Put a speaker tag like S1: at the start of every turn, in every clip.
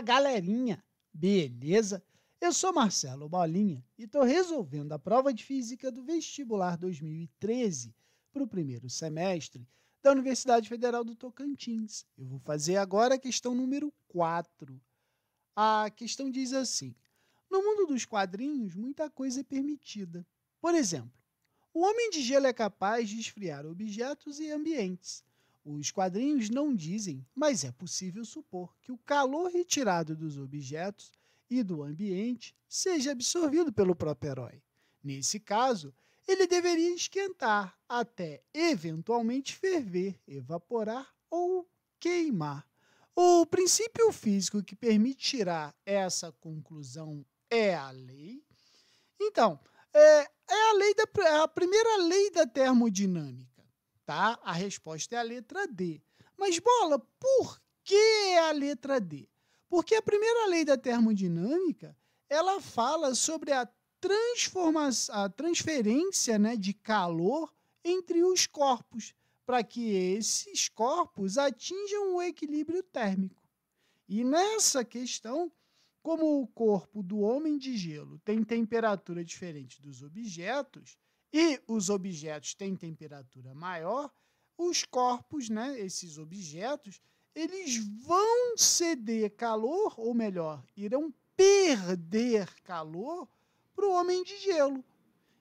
S1: galerinha, beleza? Eu sou Marcelo Bolinha e estou resolvendo a prova de física do vestibular 2013 para o primeiro semestre da Universidade Federal do Tocantins. Eu vou fazer agora a questão número 4. A questão diz assim: No mundo dos quadrinhos, muita coisa é permitida. Por exemplo, o homem de gelo é capaz de esfriar objetos e ambientes. Os quadrinhos não dizem, mas é possível supor que o calor retirado dos objetos e do ambiente seja absorvido pelo próprio herói. Nesse caso, ele deveria esquentar até eventualmente ferver, evaporar ou queimar. O princípio físico que permite tirar essa conclusão é a lei. Então, é, é a lei da a primeira lei da termodinâmica. Tá? A resposta é a letra D. Mas, bola, por que a letra D? Porque a primeira lei da termodinâmica ela fala sobre a, transforma a transferência né, de calor entre os corpos, para que esses corpos atinjam o equilíbrio térmico. E nessa questão, como o corpo do homem de gelo tem temperatura diferente dos objetos, e os objetos têm temperatura maior, os corpos, né, esses objetos, eles vão ceder calor, ou melhor, irão perder calor para o homem de gelo.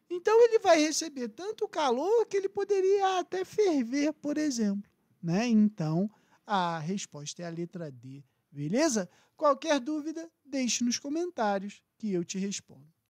S1: Então ele vai receber tanto calor que ele poderia até ferver, por exemplo. Né? Então a resposta é a letra D, beleza? Qualquer dúvida, deixe nos comentários que eu te respondo.